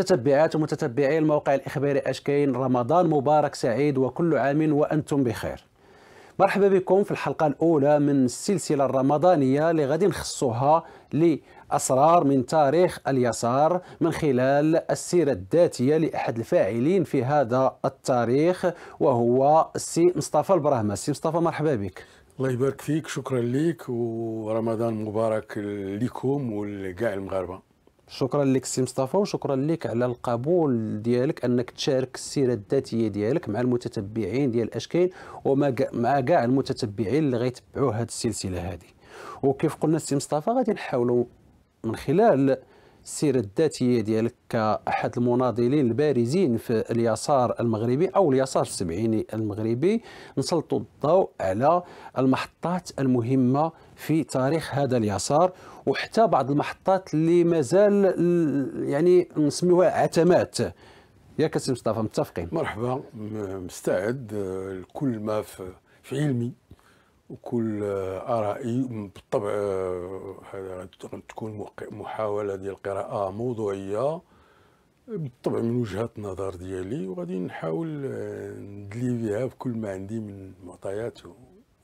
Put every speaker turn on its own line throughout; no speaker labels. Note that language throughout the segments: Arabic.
متتبعات ومتتبعي الموقع الإخباري أشكين رمضان مبارك سعيد وكل عام وأنتم بخير مرحبا بكم في الحلقة الأولى من السلسلة الرمضانية اللي غادي نخصوها لأسرار من تاريخ اليسار من خلال السيرة الذاتية لأحد الفاعلين في هذا التاريخ وهو السي مصطفى البراهما السي مصطفى مرحبا بك الله يبارك فيك شكرا لك ورمضان مبارك لكم ولكاع المغاربه شكرا لك سي مصطفى وشكرا لك على القبول ديالك انك تشارك السيره الذاتيه ديالك مع المتتبعين ديال اشكال ومع مع كاع المتتبعين اللي غيتبعوا هذه السلسله هذه وكيف قلنا السي مصطفى غادي نحاولوا من خلال السيره الذاتيه ديالك كاحد المناضلين البارزين في اليسار المغربي او اليسار السبعيني المغربي نسلطوا الضوء على المحطات المهمه في تاريخ هذا اليسار وحتى بعض المحطات اللي مازال يعني نسميوها عتمات يا كاسم مصطفى متفقين مرحبا مستعد آه، لكل ما في علمي
وكل ارائي بالطبع آه، هذا تكون محاوله ديال قراءه موضوعيه بالطبع من وجهه النظر ديالي وغادي نحاول آه، ندلي بها بكل ما عندي من معطيات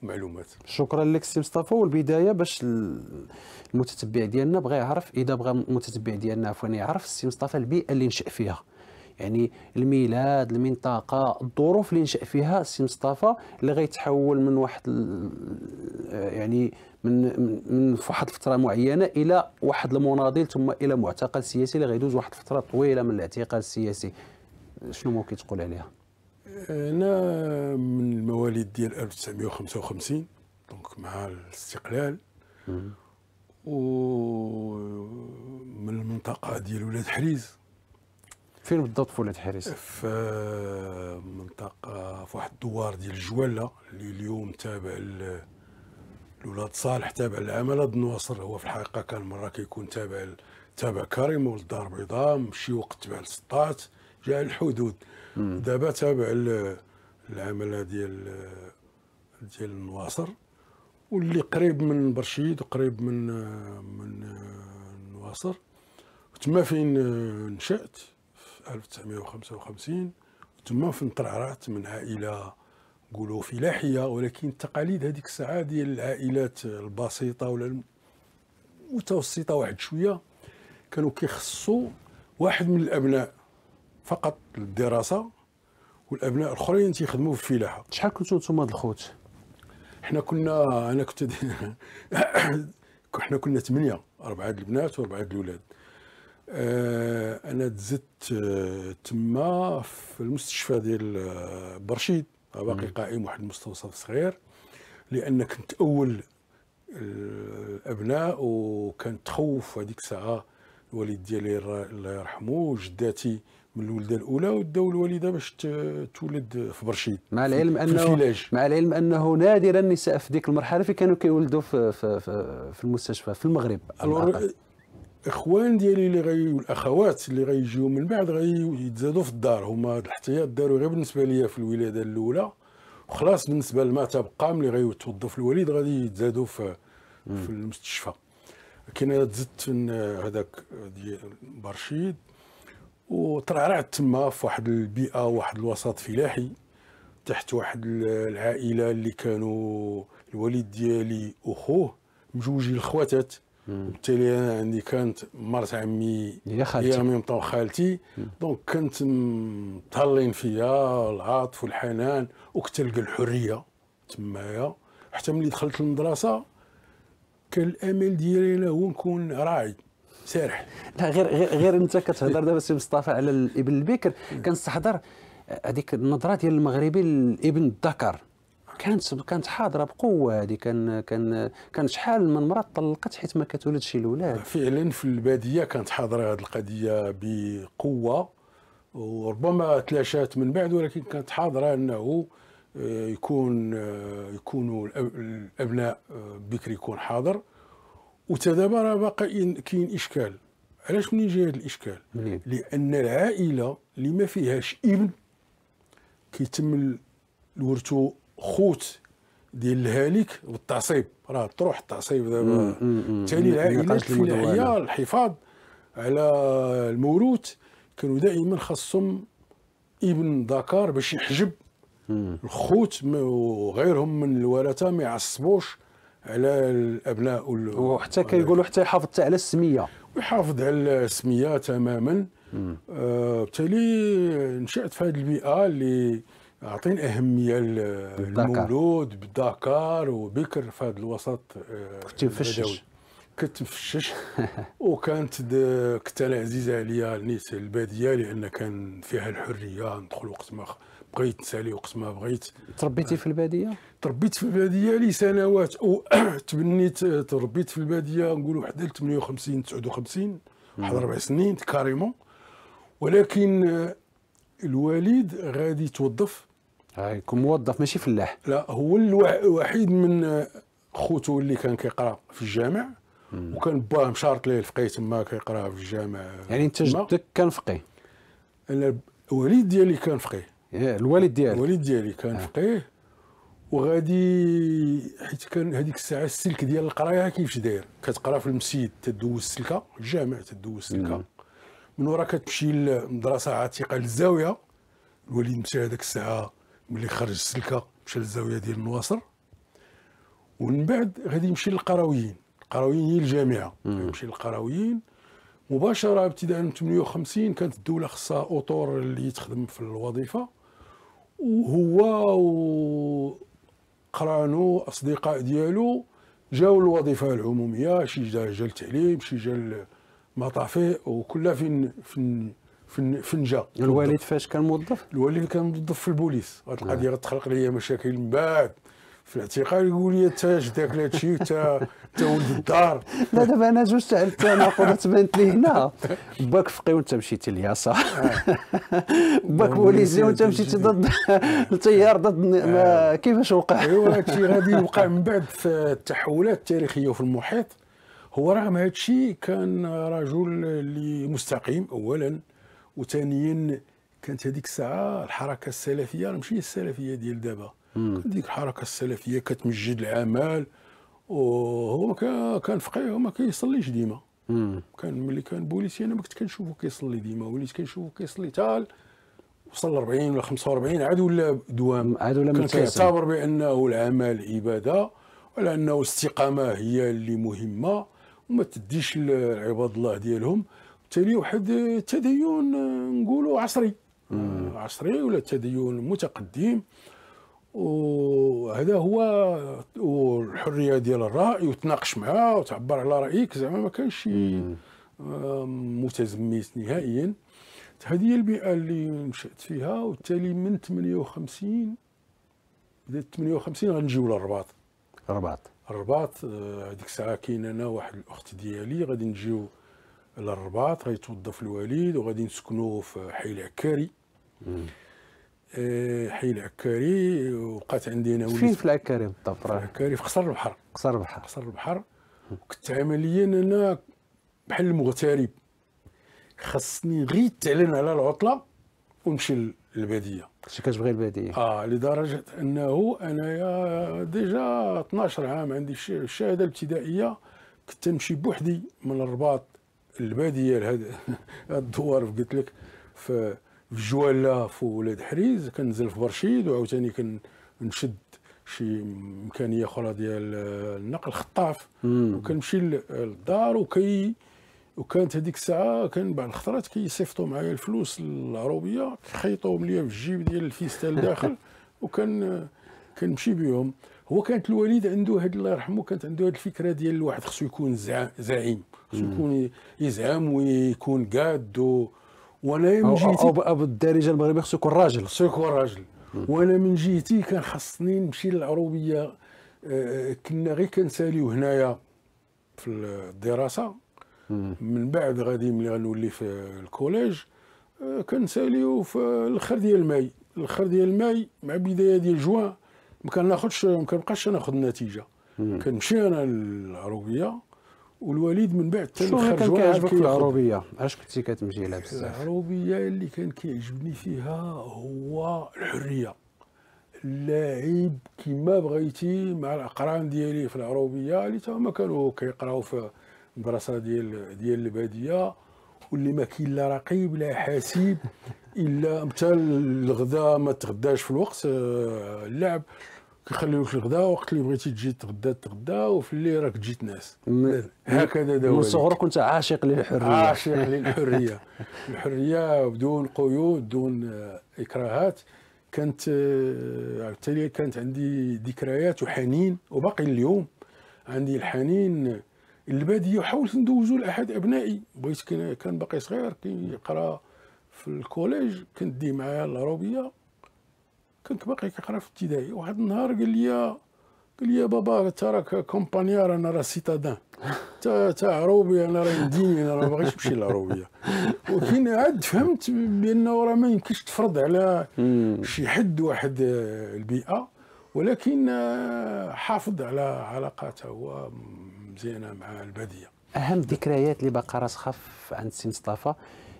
ومعلومات
شكرا لك سي مصطفى والبدايه باش المتتبع ديالنا بغى يعرف اذا بغى المتتبع ديالنا عفوا يعرف سي مصطفى البيئه اللي نشأ فيها يعني الميلاد المنطقه الظروف اللي نشا فيها السي مصطفى اللي غيتحول من واحد يعني من من واحد الفتره معينه الى واحد المناضل ثم الى معتقل سياسي اللي غيدوز واحد الفتره طويله من الاعتقال السياسي شنو ممكن تقول عليها؟
انا من المواليد ديال 1955 دونك مع الاستقلال ومن المنطقه ديال ولاد حريز فين بالضبط ولات حارس؟ في آه، منطقه في واحد الدوار ديال الجواله اللي اليوم تابع لولاد صالح تابع للعمل بن نواصر هو في الحقيقه كان مره كيكون تابع تابع كريم ولد الدار البيضاء مشي وقت تبع السطات جاء الحدود دابا تابع العمله ديال ديال النواصر واللي قريب من برشيد وقريب من من آه، النواصر تما فين آه، نشأت 1955 في فنطرعرعت من عائله نقولوا فلاحيه ولكن التقاليد هذيك الساعه ديال العائلات البسيطه ولا المتوسطه واحد شويه كانوا كيخصوا واحد من الابناء فقط للدراسه والابناء الاخرين تيخدموا في الفلاحه شحال كنتوا نتوما الخوت حنا كنا انا كنت حنا كنا ثمانيه اربعه البنات واربعه الاولاد آه، انا تزدت آه، تما في المستشفى ديال آه، برشيد باقي قائم واحد المستوصف صغير لان كنت اول الابناء وكان تخوف هذيك الساعه الوالد ديالي الله يرحمه جداتي من الولده الاولى وداو الوالده باش تولد في
برشيد مع العلم في انه في مع العلم انه نادرا النساء في ديك المرحله في كانوا كيولدوا في, في, في, في المستشفى في المغرب
الاخوان ديالي اللي غي والاخوات اللي غيجيو من بعد غيتزادوا في الدار هما الاحتياط داروا غير بالنسبه ليا في الولاده الاولى وخلاص بالنسبه لما تبقى ملي غيتوظف الوالد غادي يتزادوا في في المستشفى كاين تزدت هذاك ديال برشيد وترعرعت تما في واحد البيئه واحد الوسط فلاحي تحت واحد العائله اللي كانوا الوالد ديالي وخوه مجوجي الخواتات وبالتالي انا عندي كانت مرت عمي هي خالتي هي ميم طون خالتي دونك كنت مطلين فيا العاطف والحنان وكنت نلقى الحريه تمايا حتى ملي دخلت المدرسه كان الامل ديالي انا هو نكون راعي
سارح لا غير غير غير انت كتهضر دابا سي مصطفى على الابن البكر كنستحضر آه، هذيك النظره ديال المغربي لابن الذكر كانت كانت حاضره بقوه هذه كان كان كان شحال من مراه طلقت حيت ما كتولدش الاولاد فعلا في الباديه كانت حاضره هذه القضيه بقوه وربما تلاشات
من بعد ولكن كانت حاضره انه آه، يكون آه، يكونوا الابناء آه، بكري يكون حاضر وتدابا باقي كاين اشكال علاش منين جاي هذا الاشكال مليم. لان العائله اللي ما فيهاش ابن كيتم الورثو خوت ديال الهالك والتعصيب راه تروح التعصيب دابا ثاني العائلات الفلاحيه الحفاظ على الموروث كانوا دائما خاصهم ابن ذكر باش يحجب الخوت وغيرهم من الورثه ما يعصبوش على الابناء وحتى كيقولوا حتى يحافظ حتى على السميه ويحافظ على السميه تماما آه، بالتالي آه نشات في هذه البيئه اللي عاطين اهميه المولود بدكار وبكر في هذا الوسط آه، كنت مفشش كنت مفشش وكانت كنت انا عزيزه عليا النساء الباديه لان كان فيها الحريه ندخل وقت ما بغيت نسالي وقت ما بغيت تربيتي في الباديه؟ تربيت في الباديه لسنوات وتبنيت تبنيت تربيت في الباديه نقولوا حدا 58 59 واحد اربع سنين كاريمون ولكن آه، الوالد غادي يتوظف يكون موظف ماشي فلاح لا هو الوحيد من خوتو اللي كان كيقرا في الجامع مم. وكان باه مشارط ليه الفقيه تما كيقرا في الجامع يعني انت جدك كان فقيه الوالد ديالي كان فقيه الوالد ديالك الوالد ديالي كان آه. فقيه وغادي حيت كان هذيك الساعه السلك ديال القرايه كيفاش داير كتقرا في المسيد تدوز السلكه الجامع تدوز السلكه من ورا كتمشي للمدرسه عتيقه للزاويه الوالد مشى هذاك الساعه ملي خرج السلكه مشى للزاويه ديال النواصر ومن بعد غادي يمشي للقراويين القراويين هي الجامعه يمشي للقراويين مباشره ابتداء من 58 كانت الدوله خصها اوتور اللي تخدم في الوظيفه وهو قرانو اصدقاء ديالو جاو الوظيفه العموميه شي جا جا التعليم شي جا المطافئ وكلها فين فين فنجا الوالد فاش كان موظف الوالد كان موظف في البوليس هاد نعم. القضيه غتخلق ليا مشاكل من بعد في الاعتقال يقول لي
انت جداك لا هادشي انت انت ولد الدار لا دابا انا جوج تاع التناقضات تبانت لي هنا باك فقي وانت مشيتي للياسار آه. باك بوليسي وانت مشيتي ضد التيار ضد آه. كيفاش وقع ايوا هادشي غادي يوقع من
بعد في التحولات التاريخيه وفي المحيط هو رغم هادشي كان رجل اللي مستقيم اولا وثانيا كانت هذيك الساعه الحركه السلفيه راه ماشي السلفيه ديال دابا ديك الحركه السلفيه كتمجد العمل وهو كان فقيه وما كيصليش ديما كان ملي كان بوليسي انا ما كنت كنشوفو كيصلي ديما وليت كنشوفو كيصلي تال وصل 40 ولا 45 عاد ولا دوام عاد ولا كان كيعتبر بانه العمل عباده ولا انه الاستقامه هي اللي مهمه وما تديش العباد الله ديالهم بالتالي واحد التدين نقولوا عصري مم. عصري ولا تدين متقدم وهذا هو الحريه ديال الراي وتناقش معاه وتعبر على رايك زعما ما كانش شي آه، متزمت نهائيا هذه هي البيئه اللي نشات فيها وبالتالي من 58 بدات 58 غنجيو للرباط الرباط الرباط آه، هذيك الساعه كاين انا واحد الاخت ديالي غادي نجيو الرباط غيتوظف الوالد وغادي نسكنوا في حي العكاري أه حي العكاري وبقات عندي انا فين في العكاري بالضبط في العكاري في قصر البحر قصر البحر قصر البحر وكنت عمليا انا بحال المغترب خاصني غير تعلن على العطله ونمشي للباديه
كنتي كتبغي الباديه
اه لدرجه انه انايا ديجا 12 عام عندي الشهاده الابتدائيه كنت نمشي بوحدي من الرباط الباديه لهاد الدوار قلت لك في جوالا في ولاد حريز كنزل في برشيد وعاوتاني كنشد شي امكانيه اخرى ديال آه، النقل خطاف وكنمشي للدار وكي وكانت هذيك الساعه كان بعض الخطرات كيصيفطوا معايا الفلوس العروبيه كيخيطوهم ليا في الجيب ديال الفيستال داخل وكان كنمشي بهم هو كانت الوالد عنده هاد الله يرحمه كانت عنده هاد الفكره ديال الواحد خصو يكون زعيم خصو يكون يزعم ويكون قاد وانا من جهتي او, بالدارجه المغربيه خصو يكون راجل خصو يكون راجل وانا من جهتي كان خصني نمشي للعروبيه آه، كنا غير كنساليو هنايا في الدراسه من بعد غادي ملي غنولي في الكوليج آه، كنساليو في الاخر ديال ماي الاخر ديال ماي مع بدايه ديال جوان ما كناخذش ما كنبقاش ناخذ النتيجه كنمشي انا للعروبيه والوليد من بعد حتى شنو كان كيعجبك العروبيه
اش كنتي كتمشي لها بزاف
العروبيه اللي كان كيعجبني فيها هو الحريه اللاعب كما بغيتي مع الاقران ديالي في العروبيه اللي تا هما كانوا كيقراو في المدرسه ديال ديال الباديه واللي ما كاين لا رقيب لا حاسيب الا حتى الغداء ما تغداش في الوقت آه، اللعب كيخليوك الغداء وقت اللي بغيتي تجي تغدا تغدا وفي الليل راك تجي تناس
هكذا دابا من صغرك كنت
عاشق للحريه عاشق للحريه الحريه بدون قيود بدون آه، اكراهات كانت بالتالي آه، كانت عندي ذكريات وحنين وباقي اليوم عندي الحنين الباديه وحاولت ندوزو لاحد ابنائي بغيت كان باقي صغير كيقرا في الكوليج كنت دي معاه العروبيه كنت باقي كنقرا في ابتدائي واحد النهار قال لي قال لي بابا انت راك كومبانيار انا راه سيتادان تا تا عروبي انا راه مديني انا ما باغيش نمشي للعروبيه ولكن عاد فهمت بانه راه ما يمكنش تفرض على شي حد واحد البيئه ولكن آه، حافظ على علاقاته هو مزيانه مع الباديه
اهم ذكريات اللي باقا راسخه عند سي مصطفى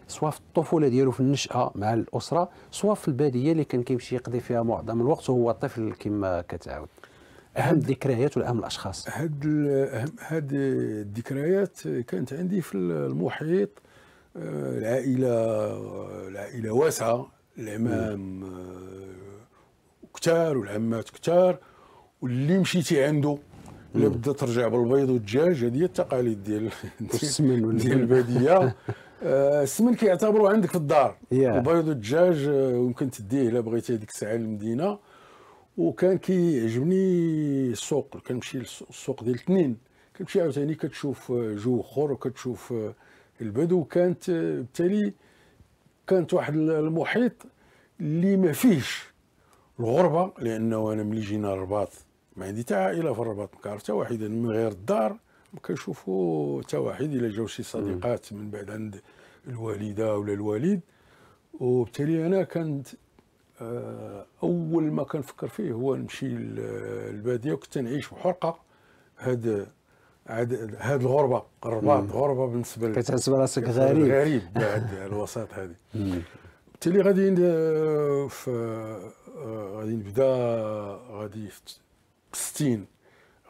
سواء في الطفوله ديالو في النشاه مع الاسره سواء في الباديه اللي كان كيمشي يقضي فيها معظم الوقت وهو طفل كما كتعاود اهم الذكريات والأهم الاشخاص هاد
اهم هاد الذكريات كانت عندي في
المحيط
آه، العائله العائله واسعه العمام آه، كثار والعمات كثار واللي مشيتي عنده لا بدا ترجع بالبيض والدجاج هذه هي التقاليد ديال ديال الباديه آه، السمن كيعتبروا عندك في الدار yeah. البيض والدجاج آه، يمكن تديه الا بغيتي هذيك الساعه للمدينه وكان كيعجبني السوق كنمشي للسوق ديال الاثنين كنمشي عاوتاني كتشوف آه، جو اخر وكتشوف البدو كانت بالتالي كانت واحد المحيط اللي ما فيهش الغربه لانه انا ملي جينا الرباط ما عندي حتى عائله في الرباط ما كنعرف حتى واحد من غير الدار كنشوفوا حتى واحد الا جاو شي صديقات من بعد عند الوالده ولا الوالد وبالتالي انا كنت آه، اول ما كنفكر فيه هو نمشي للباديه وكنت نعيش في حرقه هاد هاد الغربه الرباط غربه بالنسبه لي كتحسب راسك غريب غريب بعد الوسط هذه بالتالي غادي آه، آه، غادي نبدا غادي 60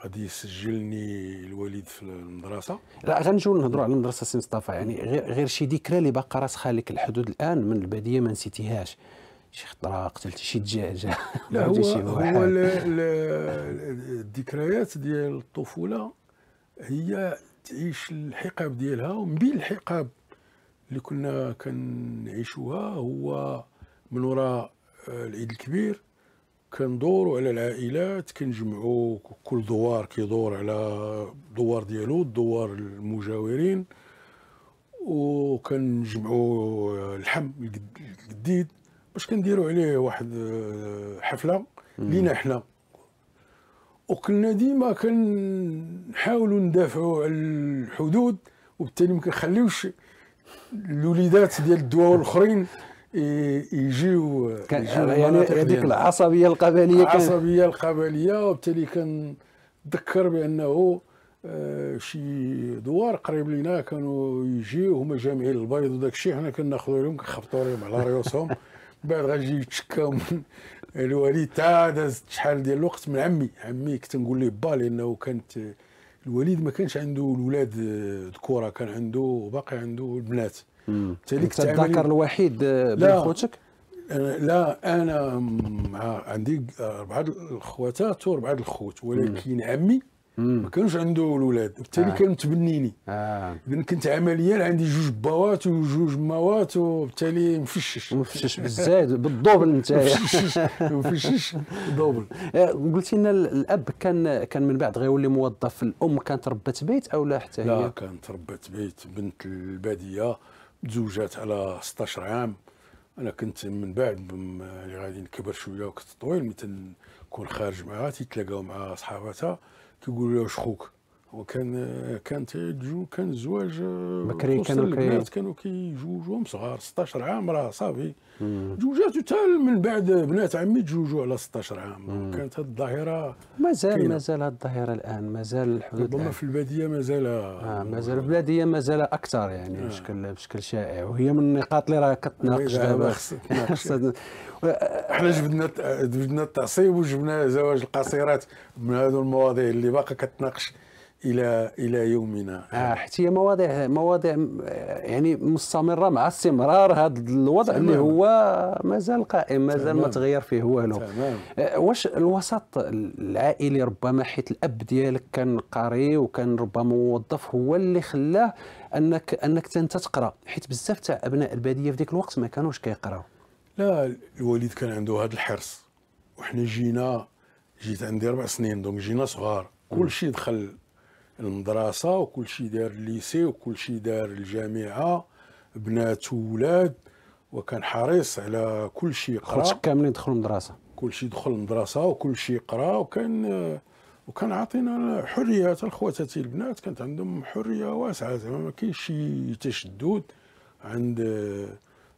غادي يسجلني الوالد في المدرسه لا غنجيو نهضروا على المدرسه سي مصطفى يعني غير غير شي ذكرى اللي باقا راسخه لك الحدود الان من الباديه ما نسيتيهاش شي خطره قتلت شي دجاجه لا هو هو
الذكريات ديال الطفوله هي تعيش الحقاب ديالها ومن بين الحقاب اللي كنا كنعيشوها هو من وراء آه، العيد الكبير كندوروا على العائلات كنجمعوا كل دوار كيدور على دوار ديالو الدوار المجاورين وكنجمعوا اللحم الجديد باش كنديروا عليه واحد آه، حفله لينا حنا وكنا ديما كنحاولوا ندافعوا على الحدود وبالتالي ما كنخليوش الوليدات ديال الدواء الاخرين يجيو يجيو يعني هذيك العصبيه
القبليه العصبيه
القبليه وبالتالي كنتذكر بانه آه، شي دوار قريب لينا كانوا يجيو هما جامعين البيض وداك الشيء حنا كناخذو لهم كنخبطو عليهم على ريوسهم بعد غادي يتشكاو من الوالد تا دازت شحال ديال الوقت من عمي عمي كنت نقول ليه با لانه كانت الوالد ما كانش عنده الولاد آه، ذكوره كان عنده باقي عنده البنات
انت اللي الوحيد آه، بين خوتك
لا انا عندي اربعه آه، الخواتات واربعه الخوت ولكن مم. عمي ما كانش عنده الاولاد وبالتالي آه. كان متبنيني آه. اذا كنت عمليا عندي
جوج باوات وجوج ماوات وبالتالي مفشش مفشش بزاف بالدوبل انت مفشش مفشش دوبل آه، قلت لنا الاب كان كان من بعد غيولي موظف الام كانت ربت بيت او لا حتى هي لا
كانت ربت بيت بنت الباديه تزوجات على 16 عام انا كنت من بعد يعني غادي نكبر شويه وكنت طويل مثل كون خارج معها تيتلاقاو مع صحاباتها كيقولوا لها واش خوك وكان كان تيجو كان زواج آه، بكري كانوا البنات كانوا كيجوجوهم صغار 16 عام راه صافي جوجات حتى من بعد بنات عمي تجوجو على 16 عام كانت هذه الظاهره مازال مازال هذه الظاهره
الان مازال الحدود ربما في
الباديه مازال آه مازال
الباديه مازال اكثر يعني آه. بشكل بشكل شائع وهي من النقاط اللي راه كتناقش دابا
احنا جبدنا جبدنا التعصيب وجبنا زواج القصيرات من هذو المواضيع اللي
باقا كتناقش الى الى يومنا آه حتى هي مواضيع مواضيع آه، يعني مستمره مع استمرار هذا الوضع تمام. اللي هو مازال قائم مازال ما تغير فيه والو تمام آه، واش الوسط العائلي ربما حيت الاب ديالك كان قاري وكان ربما موظف هو اللي خلاه انك انك انت تقرا حيت بزاف تاع ابناء الباديه في ذاك الوقت ما كانوش كيقراو
لا الوالد كان عنده هذا الحرص وحنا جينا جيت عندي اربع سنين دونك جينا صغار كل شيء دخل المدرسه وكل شيء دار الليسي وكل شيء دار الجامعه بنات وولاد وكان حريص على كل شيء يقرا خوتك كاملين دخلوا المدرسه كل شيء دخل المدرسه وكل شيء يقرا وكان وكان عاطينا حريه حتى الخواتاتي البنات كانت عندهم حريه واسعه زعما ما كاينش شي تشدد عند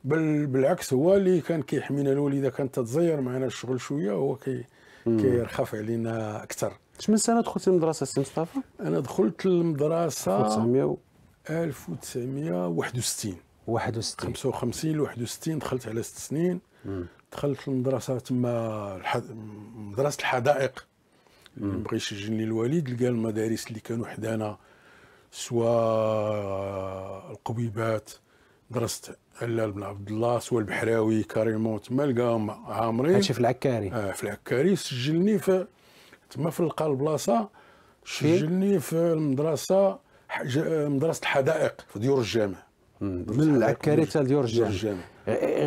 بل بالعكس هو اللي كان كيحمينا الوالده كانت تتزير معنا الشغل شويه هو كي كيرخف علينا اكثر اش من سنه دخلت
المدرسه سي مصطفى؟
انا دخلت المدرسه 1900 1961 61 55 ل 61 دخلت على ست سنين مم. دخلت المدرسه تما الحد... مدرسه الحدائق اللي بغيش يجيني الوالد لقى المدارس اللي كانوا حدانا سوا القبيبات درست علال بن عبد الله سوا البحراوي كريمون تما لقاهم عامرين هادشي في العكاري اه في العكاري سجلني في تما في لقى البلاصه سجلني في المدرسه مدرسه الحدائق في ديور الجامع
من العكاري حتى ديور الجامع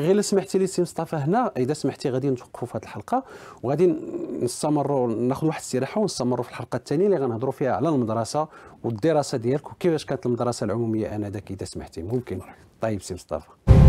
غير لو سمحتي لي سي مصطفى هنا اذا سمحتي غادي نتوقفوا في هذه الحلقه وغادي نستمروا ناخذ واحد الاستراحه ونستمروا في الحلقه الثانيه اللي غنهضروا فيها على المدرسه والدراسه ديالك وكيفاش كانت المدرسه العموميه انذاك اذا سمحتي ممكن طيب سي مصطفى